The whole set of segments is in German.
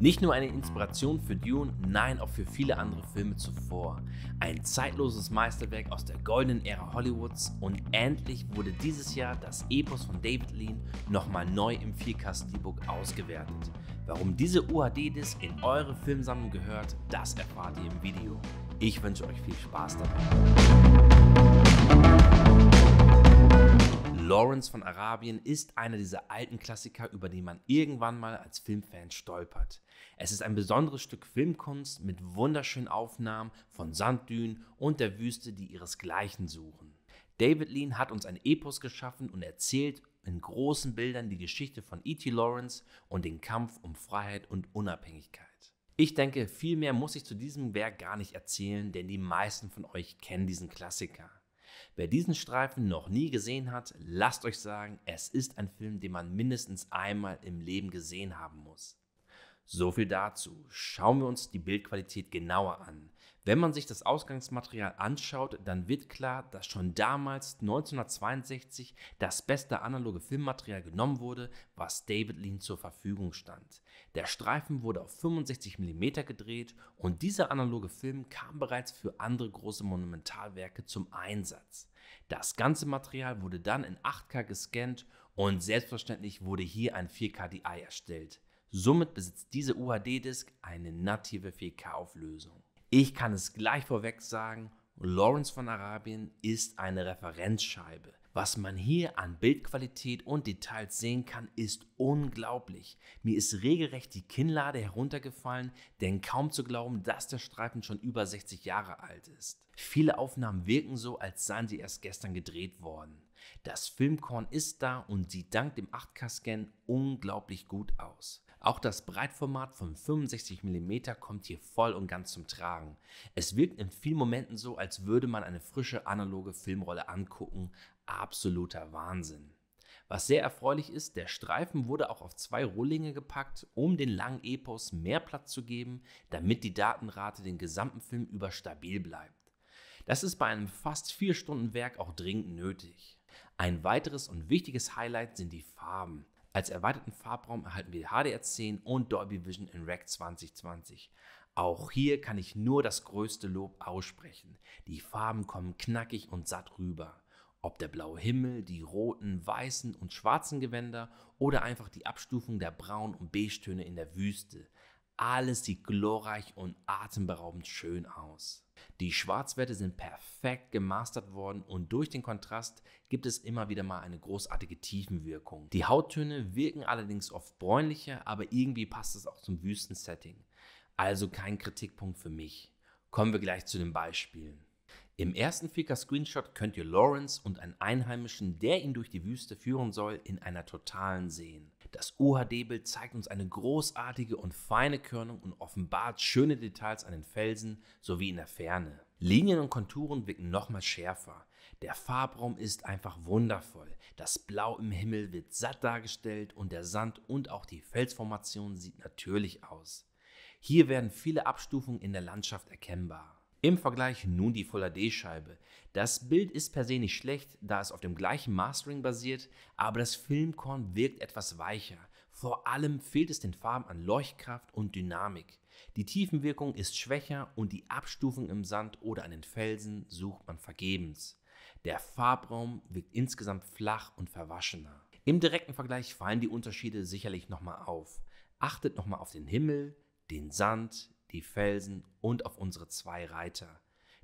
Nicht nur eine Inspiration für Dune, nein, auch für viele andere Filme zuvor. Ein zeitloses Meisterwerk aus der goldenen Ära Hollywoods und endlich wurde dieses Jahr das Epos von David Lean nochmal neu im 4K-Steelbook ausgewertet. Warum diese UHD-Disc in eure Filmsammlung gehört, das erfahrt ihr im Video. Ich wünsche euch viel Spaß dabei. Lawrence von Arabien ist einer dieser alten Klassiker, über die man irgendwann mal als Filmfan stolpert. Es ist ein besonderes Stück Filmkunst mit wunderschönen Aufnahmen von Sanddünen und der Wüste, die ihresgleichen suchen. David Lean hat uns ein Epos geschaffen und erzählt in großen Bildern die Geschichte von E.T. Lawrence und den Kampf um Freiheit und Unabhängigkeit. Ich denke, viel mehr muss ich zu diesem Werk gar nicht erzählen, denn die meisten von euch kennen diesen Klassiker. Wer diesen Streifen noch nie gesehen hat, lasst euch sagen, es ist ein Film, den man mindestens einmal im Leben gesehen haben muss. So viel dazu. Schauen wir uns die Bildqualität genauer an. Wenn man sich das Ausgangsmaterial anschaut, dann wird klar, dass schon damals 1962 das beste analoge Filmmaterial genommen wurde, was David Lean zur Verfügung stand. Der Streifen wurde auf 65 mm gedreht und dieser analoge Film kam bereits für andere große Monumentalwerke zum Einsatz. Das ganze Material wurde dann in 8K gescannt und selbstverständlich wurde hier ein 4 kdi erstellt. Somit besitzt diese UHD-Disk eine native 4K-Auflösung. Ich kann es gleich vorweg sagen, Lawrence von Arabien ist eine Referenzscheibe. Was man hier an Bildqualität und Details sehen kann, ist unglaublich. Mir ist regelrecht die Kinnlade heruntergefallen, denn kaum zu glauben, dass der Streifen schon über 60 Jahre alt ist. Viele Aufnahmen wirken so, als seien sie erst gestern gedreht worden. Das Filmkorn ist da und sieht dank dem 8K-Scan unglaublich gut aus. Auch das Breitformat von 65 mm kommt hier voll und ganz zum Tragen. Es wirkt in vielen Momenten so, als würde man eine frische analoge Filmrolle angucken. Absoluter Wahnsinn. Was sehr erfreulich ist, der Streifen wurde auch auf zwei Rohlinge gepackt, um den langen Epos mehr Platz zu geben, damit die Datenrate den gesamten Film über stabil bleibt. Das ist bei einem fast 4 Stunden Werk auch dringend nötig. Ein weiteres und wichtiges Highlight sind die Farben. Als erweiterten Farbraum erhalten wir HDR10 und Dolby Vision in Rack 2020. Auch hier kann ich nur das größte Lob aussprechen. Die Farben kommen knackig und satt rüber. Ob der blaue Himmel, die roten, weißen und schwarzen Gewänder oder einfach die Abstufung der braunen und beigetöne in der Wüste. Alles sieht glorreich und atemberaubend schön aus. Die Schwarzwerte sind perfekt gemastert worden und durch den Kontrast gibt es immer wieder mal eine großartige Tiefenwirkung. Die Hauttöne wirken allerdings oft bräunlicher, aber irgendwie passt es auch zum Wüstensetting. Also kein Kritikpunkt für mich. Kommen wir gleich zu den Beispielen. Im ersten Flicker-Screenshot könnt ihr Lawrence und einen Einheimischen, der ihn durch die Wüste führen soll, in einer Totalen sehen. Das UHD-Bild zeigt uns eine großartige und feine Körnung und offenbart schöne Details an den Felsen sowie in der Ferne. Linien und Konturen wirken nochmal schärfer. Der Farbraum ist einfach wundervoll. Das Blau im Himmel wird satt dargestellt und der Sand und auch die Felsformation sieht natürlich aus. Hier werden viele Abstufungen in der Landschaft erkennbar. Im Vergleich nun die Full HD-Scheibe. Das Bild ist per se nicht schlecht, da es auf dem gleichen Mastering basiert, aber das Filmkorn wirkt etwas weicher. Vor allem fehlt es den Farben an Leuchtkraft und Dynamik. Die Tiefenwirkung ist schwächer und die Abstufung im Sand oder an den Felsen sucht man vergebens. Der Farbraum wirkt insgesamt flach und verwaschener. Im direkten Vergleich fallen die Unterschiede sicherlich nochmal auf. Achtet nochmal auf den Himmel, den Sand, die Felsen und auf unsere zwei Reiter.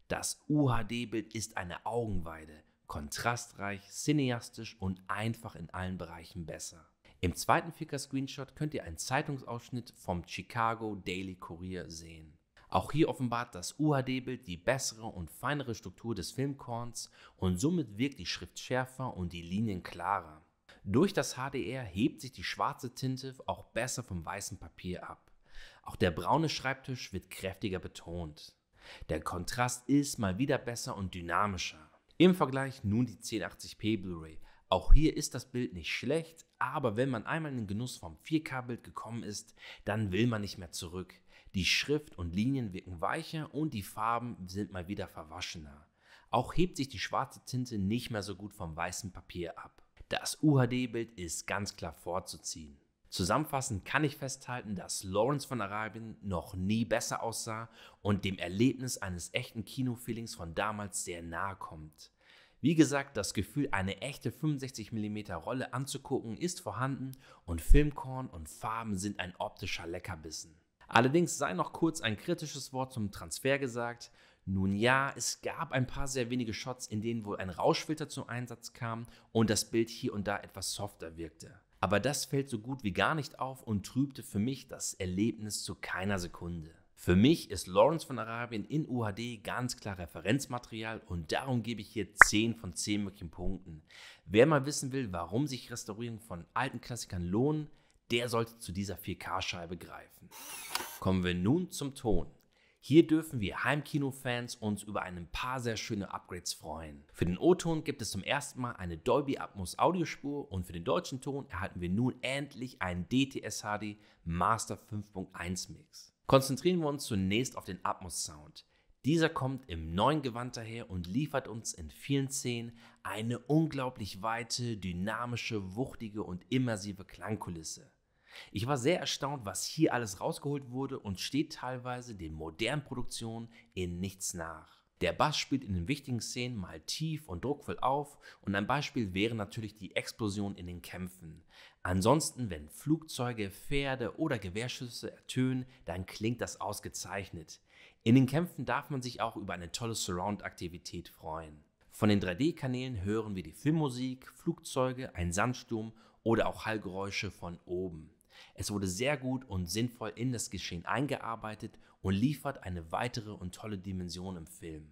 Das UHD-Bild ist eine Augenweide, kontrastreich, cineastisch und einfach in allen Bereichen besser. Im zweiten Ficker-Screenshot könnt ihr einen Zeitungsausschnitt vom Chicago Daily Courier sehen. Auch hier offenbart das UHD-Bild die bessere und feinere Struktur des Filmkorns und somit wirkt die Schrift schärfer und die Linien klarer. Durch das HDR hebt sich die schwarze Tinte auch besser vom weißen Papier ab. Auch der braune Schreibtisch wird kräftiger betont. Der Kontrast ist mal wieder besser und dynamischer. Im Vergleich nun die 1080p Blu-ray. Auch hier ist das Bild nicht schlecht, aber wenn man einmal in den Genuss vom 4K-Bild gekommen ist, dann will man nicht mehr zurück. Die Schrift und Linien wirken weicher und die Farben sind mal wieder verwaschener. Auch hebt sich die schwarze Tinte nicht mehr so gut vom weißen Papier ab. Das UHD-Bild ist ganz klar vorzuziehen. Zusammenfassend kann ich festhalten, dass Lawrence von Arabien noch nie besser aussah und dem Erlebnis eines echten Kinofeelings von damals sehr nahe kommt. Wie gesagt, das Gefühl, eine echte 65mm Rolle anzugucken, ist vorhanden und Filmkorn und Farben sind ein optischer Leckerbissen. Allerdings sei noch kurz ein kritisches Wort zum Transfer gesagt. Nun ja, es gab ein paar sehr wenige Shots, in denen wohl ein Rauschfilter zum Einsatz kam und das Bild hier und da etwas softer wirkte. Aber das fällt so gut wie gar nicht auf und trübte für mich das Erlebnis zu keiner Sekunde. Für mich ist Lawrence von Arabien in UHD ganz klar Referenzmaterial und darum gebe ich hier 10 von 10 möglichen Punkten. Wer mal wissen will, warum sich Restaurierungen von alten Klassikern lohnen, der sollte zu dieser 4K-Scheibe greifen. Kommen wir nun zum Ton. Hier dürfen wir Heimkino-Fans uns über ein paar sehr schöne Upgrades freuen. Für den O-Ton gibt es zum ersten Mal eine Dolby Atmos Audiospur und für den deutschen Ton erhalten wir nun endlich einen DTS HD Master 5.1 Mix. Konzentrieren wir uns zunächst auf den Atmos Sound. Dieser kommt im neuen Gewand daher und liefert uns in vielen Szenen eine unglaublich weite, dynamische, wuchtige und immersive Klangkulisse. Ich war sehr erstaunt, was hier alles rausgeholt wurde und steht teilweise den modernen Produktionen in nichts nach. Der Bass spielt in den wichtigen Szenen mal tief und druckvoll auf und ein Beispiel wäre natürlich die Explosion in den Kämpfen. Ansonsten, wenn Flugzeuge, Pferde oder Gewehrschüsse ertönen, dann klingt das ausgezeichnet. In den Kämpfen darf man sich auch über eine tolle Surround-Aktivität freuen. Von den 3D-Kanälen hören wir die Filmmusik, Flugzeuge, einen Sandsturm oder auch Hallgeräusche von oben. Es wurde sehr gut und sinnvoll in das Geschehen eingearbeitet und liefert eine weitere und tolle Dimension im Film.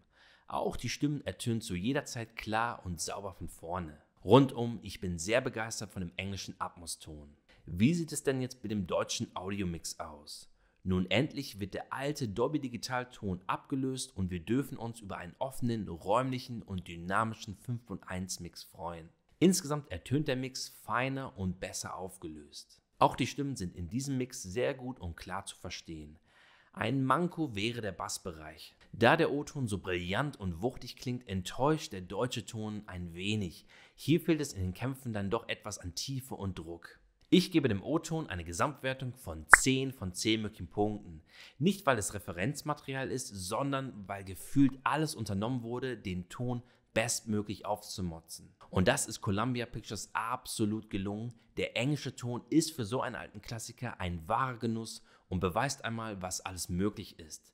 Auch die Stimmen ertönen zu jeder Zeit klar und sauber von vorne. Rundum, ich bin sehr begeistert von dem englischen Atmoston. Wie sieht es denn jetzt mit dem deutschen Audiomix aus? Nun endlich wird der alte Dolby Digital Ton abgelöst und wir dürfen uns über einen offenen, räumlichen und dynamischen 5.1 Mix freuen. Insgesamt ertönt der Mix feiner und besser aufgelöst. Auch die Stimmen sind in diesem Mix sehr gut und klar zu verstehen. Ein Manko wäre der Bassbereich. Da der O-Ton so brillant und wuchtig klingt, enttäuscht der deutsche Ton ein wenig. Hier fehlt es in den Kämpfen dann doch etwas an Tiefe und Druck. Ich gebe dem O-Ton eine Gesamtwertung von 10 von 10 möglichen Punkten. Nicht weil es Referenzmaterial ist, sondern weil gefühlt alles unternommen wurde, den Ton bestmöglich aufzumotzen. Und das ist Columbia Pictures absolut gelungen. Der englische Ton ist für so einen alten Klassiker ein wahrer Genuss und beweist einmal, was alles möglich ist.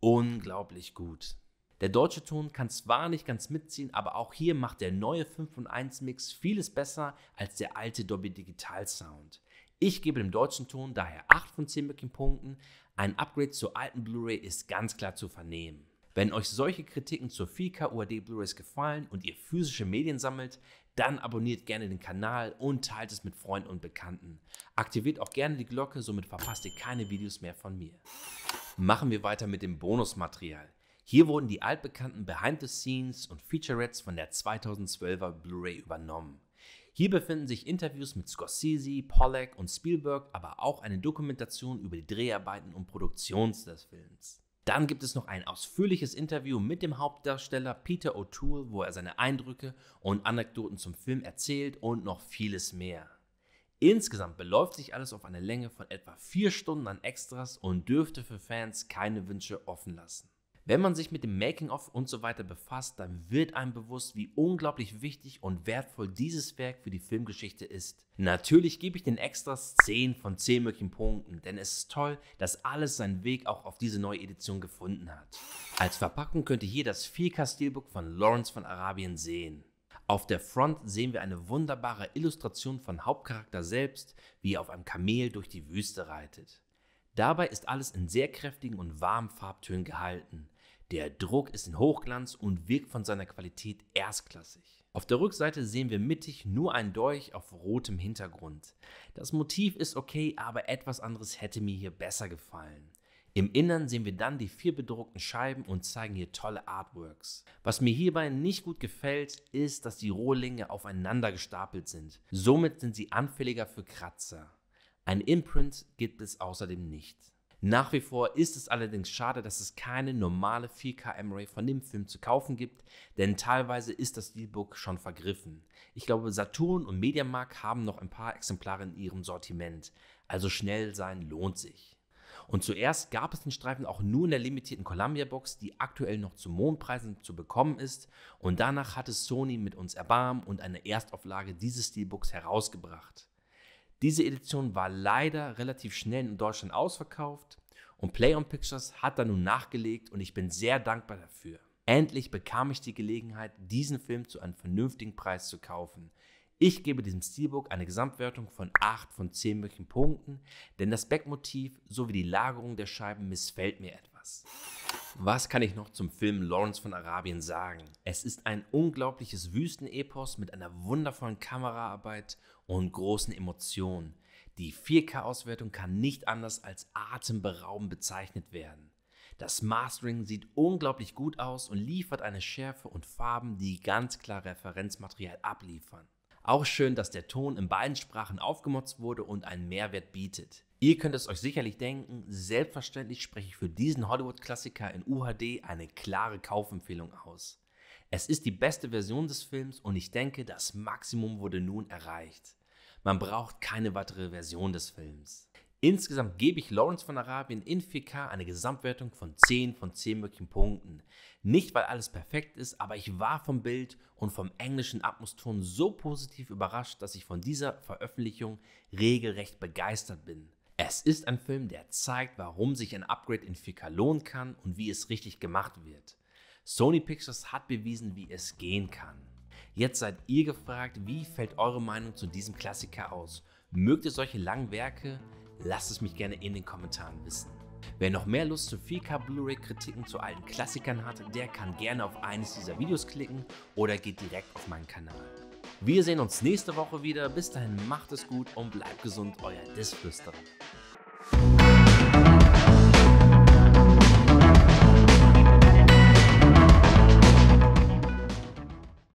Unglaublich gut. Der deutsche Ton kann zwar nicht ganz mitziehen, aber auch hier macht der neue 5 und 1 Mix vieles besser als der alte Dobby Digital Sound. Ich gebe dem deutschen Ton daher 8 von 10 möglichen Punkten. Ein Upgrade zur alten Blu-ray ist ganz klar zu vernehmen. Wenn euch solche Kritiken zur 4K UAD Blu-rays gefallen und ihr physische Medien sammelt, dann abonniert gerne den Kanal und teilt es mit Freunden und Bekannten. Aktiviert auch gerne die Glocke, somit verpasst ihr keine Videos mehr von mir. Machen wir weiter mit dem Bonusmaterial. Hier wurden die altbekannten Behind the Scenes und Featurettes von der 2012er Blu-ray übernommen. Hier befinden sich Interviews mit Scorsese, Pollack und Spielberg, aber auch eine Dokumentation über die Dreharbeiten und Produktion des Films. Dann gibt es noch ein ausführliches Interview mit dem Hauptdarsteller Peter O'Toole, wo er seine Eindrücke und Anekdoten zum Film erzählt und noch vieles mehr. Insgesamt beläuft sich alles auf eine Länge von etwa 4 Stunden an Extras und dürfte für Fans keine Wünsche offen lassen. Wenn man sich mit dem Making-of und so weiter befasst, dann wird einem bewusst, wie unglaublich wichtig und wertvoll dieses Werk für die Filmgeschichte ist. Natürlich gebe ich den Extras 10 von 10 möglichen Punkten, denn es ist toll, dass alles seinen Weg auch auf diese neue Edition gefunden hat. Als Verpackung könnt ihr hier das 4K-Steelbook von Lawrence von Arabien sehen. Auf der Front sehen wir eine wunderbare Illustration von Hauptcharakter selbst, wie er auf einem Kamel durch die Wüste reitet. Dabei ist alles in sehr kräftigen und warmen Farbtönen gehalten. Der Druck ist in Hochglanz und wirkt von seiner Qualität erstklassig. Auf der Rückseite sehen wir mittig nur ein Dolch auf rotem Hintergrund. Das Motiv ist okay, aber etwas anderes hätte mir hier besser gefallen. Im Innern sehen wir dann die vier bedruckten Scheiben und zeigen hier tolle Artworks. Was mir hierbei nicht gut gefällt, ist, dass die Rohlinge aufeinander gestapelt sind. Somit sind sie anfälliger für Kratzer. Ein Imprint gibt es außerdem nicht. Nach wie vor ist es allerdings schade, dass es keine normale 4K M-Ray von dem Film zu kaufen gibt, denn teilweise ist das Steelbook schon vergriffen. Ich glaube, Saturn und Mediamarkt haben noch ein paar Exemplare in ihrem Sortiment, also schnell sein lohnt sich. Und zuerst gab es den Streifen auch nur in der limitierten Columbia Box, die aktuell noch zu Mondpreisen zu bekommen ist. Und danach hatte Sony mit uns Erbarm und eine Erstauflage dieses Steelbooks herausgebracht. Diese Edition war leider relativ schnell in Deutschland ausverkauft und Play on Pictures hat da nun nachgelegt und ich bin sehr dankbar dafür. Endlich bekam ich die Gelegenheit, diesen Film zu einem vernünftigen Preis zu kaufen. Ich gebe diesem Steelbook eine Gesamtwertung von 8 von 10 möglichen Punkten, denn das Backmotiv sowie die Lagerung der Scheiben missfällt mir etwas. Was kann ich noch zum Film Lawrence von Arabien sagen? Es ist ein unglaubliches Wüstenepos mit einer wundervollen Kameraarbeit und großen Emotionen. Die 4K-Auswertung kann nicht anders als atemberaubend bezeichnet werden. Das Mastering sieht unglaublich gut aus und liefert eine Schärfe und Farben, die ganz klar Referenzmaterial abliefern. Auch schön, dass der Ton in beiden Sprachen aufgemotzt wurde und einen Mehrwert bietet. Ihr könnt es euch sicherlich denken, selbstverständlich spreche ich für diesen Hollywood-Klassiker in UHD eine klare Kaufempfehlung aus. Es ist die beste Version des Films und ich denke, das Maximum wurde nun erreicht. Man braucht keine weitere Version des Films. Insgesamt gebe ich Lawrence von Arabien in 4K eine Gesamtwertung von 10 von 10 möglichen Punkten. Nicht, weil alles perfekt ist, aber ich war vom Bild und vom englischen Atmosphären so positiv überrascht, dass ich von dieser Veröffentlichung regelrecht begeistert bin. Es ist ein Film, der zeigt, warum sich ein Upgrade in 4K lohnen kann und wie es richtig gemacht wird. Sony Pictures hat bewiesen, wie es gehen kann. Jetzt seid ihr gefragt, wie fällt eure Meinung zu diesem Klassiker aus? Mögt ihr solche langen Werke? Lasst es mich gerne in den Kommentaren wissen. Wer noch mehr Lust zu 4K Blu-ray-Kritiken zu alten Klassikern hat, der kann gerne auf eines dieser Videos klicken oder geht direkt auf meinen Kanal. Wir sehen uns nächste Woche wieder. Bis dahin macht es gut und bleibt gesund, euer Disflüsterer.